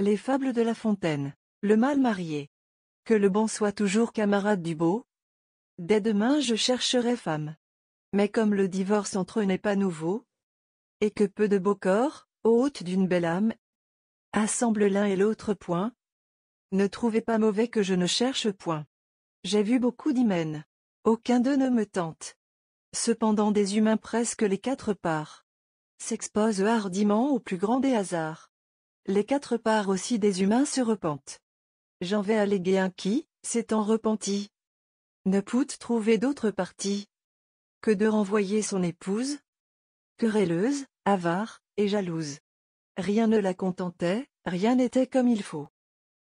Les fables de La Fontaine. Le mal marié. Que le bon soit toujours camarade du beau. Dès demain je chercherai femme. Mais comme le divorce entre eux n'est pas nouveau, et que peu de beaux corps, hôtes d'une belle âme, assemblent l'un et l'autre point, ne trouvez pas mauvais que je ne cherche point. J'ai vu beaucoup d'hymen. Aucun d'eux ne me tente. Cependant des humains presque les quatre parts s'exposent hardiment au plus grand des hasards. Les quatre parts aussi des humains se repentent. J'en vais alléguer un qui, s'étant repenti, ne put trouver d'autre partie que de renvoyer son épouse, querelleuse, avare et jalouse. Rien ne la contentait, rien n'était comme il faut.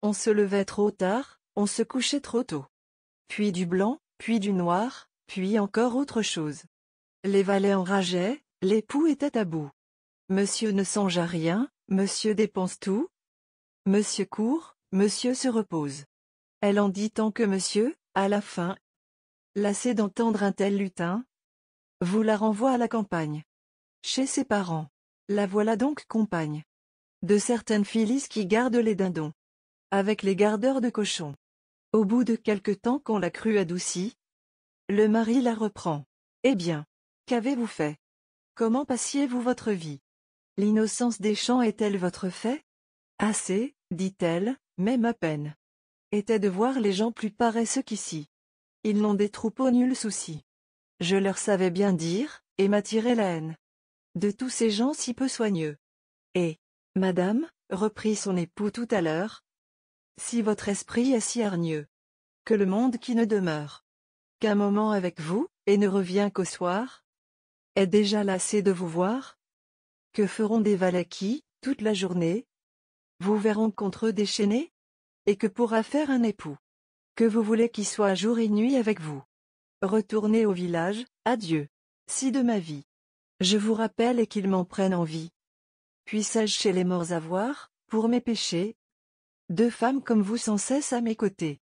On se levait trop tard, on se couchait trop tôt. Puis du blanc, puis du noir, puis encore autre chose. Les valets enrageaient, l'époux était à bout. Monsieur ne songea rien, Monsieur dépense tout. Monsieur court, monsieur se repose. Elle en dit tant que monsieur, à la fin, lassé d'entendre un tel lutin, vous la renvoie à la campagne. Chez ses parents. La voilà donc compagne. De certaines filles qui gardent les dindons. Avec les gardeurs de cochons. Au bout de quelque temps qu'on la crue adoucie, le mari la reprend. Eh bien, qu'avez-vous fait Comment passiez-vous votre vie L'innocence des champs est-elle votre fait Assez, dit-elle, mais à peine. Était de voir les gens plus paresseux qu'ici. Ils n'ont des troupeaux nul souci. Je leur savais bien dire, et m'attirais la haine. De tous ces gens si peu soigneux. Et, madame, reprit son époux tout à l'heure, si votre esprit est si hargneux, que le monde qui ne demeure qu'un moment avec vous, et ne revient qu'au soir, est déjà lassé de vous voir, que feront des Valaki, toute la journée Vous verront contre eux déchaînés Et que pourra faire un époux Que vous voulez qu'il soit jour et nuit avec vous Retournez au village, adieu. Si de ma vie. Je vous rappelle et qu'ils m'en prennent envie. puis je chez les morts avoir, pour mes péchés, deux femmes comme vous sans cesse à mes côtés.